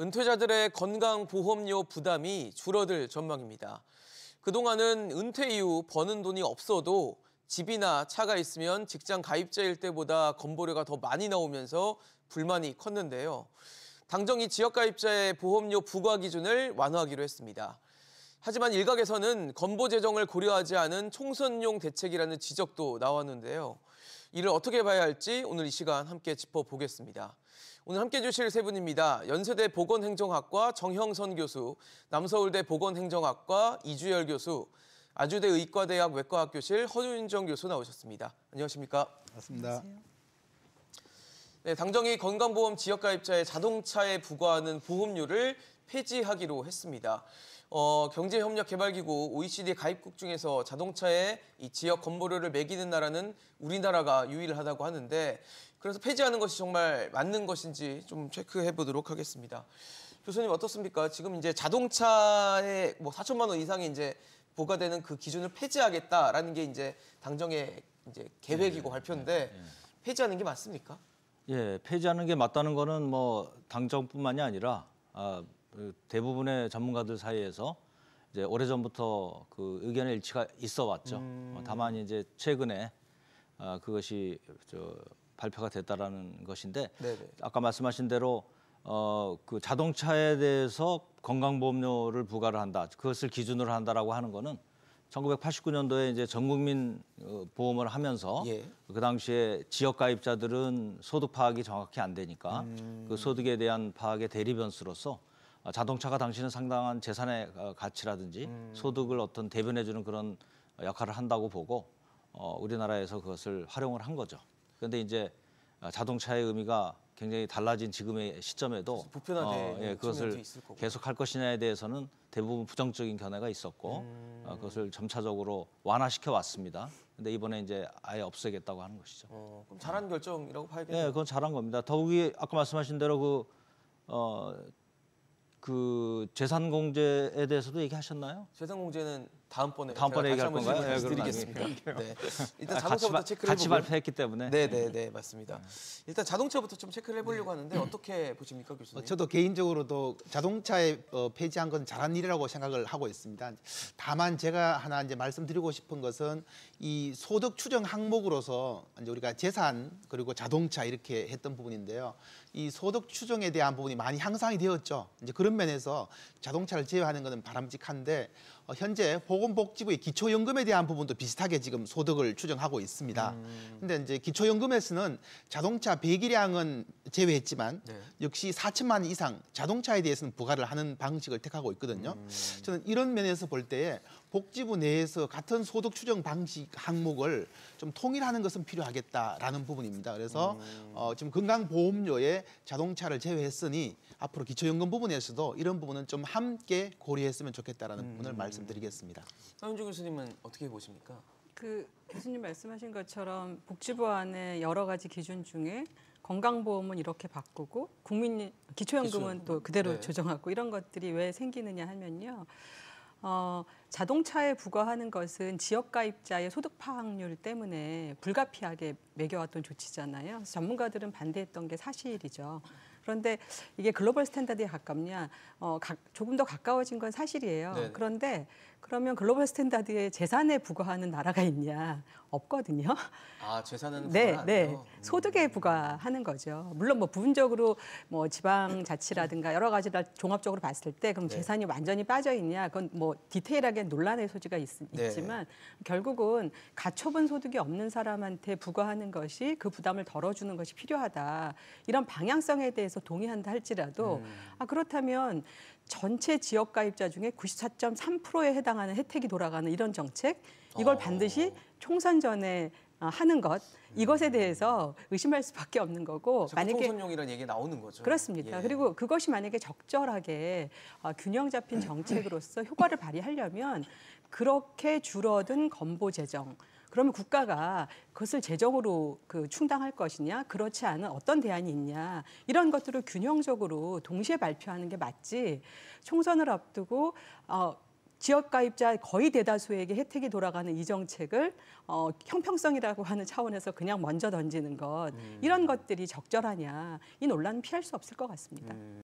은퇴자들의 건강보험료 부담이 줄어들 전망입니다. 그동안은 은퇴 이후 버는 돈이 없어도 집이나 차가 있으면 직장 가입자일 때보다 건보료가 더 많이 나오면서 불만이 컸는데요. 당정이 지역가입자의 보험료 부과 기준을 완화하기로 했습니다. 하지만 일각에서는 건보 재정을 고려하지 않은 총선용 대책이라는 지적도 나왔는데요. 이를 어떻게 봐야 할지 오늘 이 시간 함께 짚어보겠습니다. 오늘 함께해 주실 세 분입니다. 연세대 보건행정학과 정형선 교수, 남서울대 보건행정학과 이주열 교수, 아주대 의과대학 외과학교실 허윤정 교수 나오셨습니다. 안녕하십니까? 반갑습니다. 네, 당정이 건강보험 지역가입자의 자동차에 부과하는 보험료를 폐지하기로 했습니다. 어, 경제협력개발기구 OECD 가입국 중에서 자동차에 이 지역 건보료를 매기는 나라는 우리나라가 유일하다고 하는데 그래서 폐지하는 것이 정말 맞는 것인지 좀 체크해 보도록 하겠습니다. 교수님 어떻습니까? 지금 이제 자동차에 뭐 4천만 원 이상이 이제 부과되는 그 기준을 폐지하겠다라는 게 이제 당정의 이제 계획이고 네, 발표인데 네, 네. 폐지하는 게 맞습니까? 예, 폐지하는 게 맞다는 거는 뭐 당정뿐만이 아니라 아, 그 대부분의 전문가들 사이에서 이제 오래전부터 그 의견의 일치가 있어 왔죠. 음... 뭐 다만 이제 최근에 아, 그것이 저 발표가 됐다라는 것인데 네네. 아까 말씀하신 대로 어, 그 자동차에 대해서 건강보험료를 부과를 한다. 그것을 기준으로 한다라고 하는 거는 1989년도에 이제 전국민 어, 보험을 하면서 예. 그 당시에 지역 가입자들은 소득 파악이 정확히 안 되니까 음... 그 소득에 대한 파악의 대리변수로서 자동차가 당신은 상당한 재산의 어, 가치라든지 음... 소득을 어떤 대변해주는 그런 역할을 한다고 보고 어, 우리나라에서 그것을 활용을 한 거죠. 그런데 이제 아, 자동차의 의미가 굉장히 달라진 지금의 시점에도 보편화 어, 예, 그것을 계속 할 것이냐에 대해서는 대부분 부정적인 견해가 있었고 어, 음... 어, 그것을 점차적으로 완화시켜 왔습니다. 근데 이번에 이제 아예 없애겠다고 하는 것이죠. 어, 그럼 잘한 결정이라고 봐야겠네요. 예, 그건 잘한 겁니다. 더욱이 아까 말씀하신 대로 그 어, 그 재산 공제에 대해서도 얘기하셨나요? 재산 공제는 다음번에 다음번에 얘기할 건가요? 네, 드리겠습니다. 네. 일단 자동차부터 같이, 체크를 같이 발표했기 때문에. 네, 네, 네, 맞습니다. 네. 일단 자동차부터 좀 체크를 해보려고 네. 하는데 어떻게 보십니까, 교수님? 어, 저도 개인적으로도 자동차에 어, 폐지한 건 잘한 일이라고 생각을 하고 있습니다. 다만 제가 하나 이제 말씀드리고 싶은 것은 이 소득 추정 항목으로서 이제 우리가 재산 그리고 자동차 이렇게 했던 부분인데요. 이 소득 추정에 대한 부분이 많이 향상이 되었죠. 이제 그런 면에서 자동차를 제외하는 것은 바람직한데 어, 현재 보 보건복지부의 기초연금에 대한 부분도 비슷하게 지금 소득을 추정하고 있습니다. 음. 근데 이제 기초연금에서는 자동차 배기량은 제외했지만 네. 역시 4천만 이상 자동차에 대해서는 부과를 하는 방식을 택하고 있거든요. 음. 저는 이런 면에서 볼 때에 복지부 내에서 같은 소득 추정 방식 항목을 좀 통일하는 것은 필요하겠다라는 부분입니다. 그래서 음. 어, 지금 건강보험료에 자동차를 제외했으니 앞으로 기초연금 부분에서도 이런 부분은 좀 함께 고려했으면 좋겠다라는 음. 부분을 말씀드리겠습니다. 서윤주 교수님은 어떻게 보십니까? 그 교수님 말씀하신 것처럼 복지부안에 여러 가지 기준 중에 건강보험은 이렇게 바꾸고 국민 기초연금은 기초. 또 그대로 네. 조정하고 이런 것들이 왜 생기느냐 하면요. 어, 자동차에 부과하는 것은 지역가입자의 소득 파악률 때문에 불가피하게 매겨왔던 조치잖아요. 전문가들은 반대했던 게 사실이죠. 그런데 이게 글로벌 스탠다드에 가깝냐? 어, 가, 조금 더 가까워진 건 사실이에요. 네, 네. 그런데 그러면 글로벌 스탠다드의 재산에 부과하는 나라가 있냐? 없거든요. 아, 재산은 네, 네. 음. 소득에 부과하는 거죠. 물론 뭐 부분적으로 뭐 지방 자치라든가 여러 가지를 종합적으로 봤을 때 그럼 네. 재산이 완전히 빠져 있냐? 그건 뭐 디테일하게 논란의 소지가 있, 있 지만 네. 결국은 가처분 소득이 없는 사람한테 부과하는 것이 그 부담을 덜어 주는 것이 필요하다. 이런 방향성에 대해서 동의한다 할지라도 음. 아 그렇다면 전체 지역 가입자 중에 94.3%에 해당하는 혜택이 돌아가는 이런 정책 이걸 어. 반드시 총선 전에 어, 하는 것 음. 이것에 대해서 의심할 수밖에 없는 거고 만약에 선용이라는 얘기 나오는 거죠. 그렇습니다. 예. 그리고 그것이 만약에 적절하게 어, 균형 잡힌 음. 정책으로서 효과를 발휘하려면 그렇게 줄어든 건보 재정 그러면 국가가 그것을 재정으로 그 충당할 것이냐, 그렇지 않은 어떤 대안이 있냐, 이런 것들을 균형적으로 동시에 발표하는 게 맞지, 총선을 앞두고, 어, 지역 가입자 거의 대다수에게 혜택이 돌아가는 이 정책을 어, 형평성이라고 하는 차원에서 그냥 먼저 던지는 것 음. 이런 것들이 적절하냐 이 논란은 피할 수 없을 것 같습니다. 음.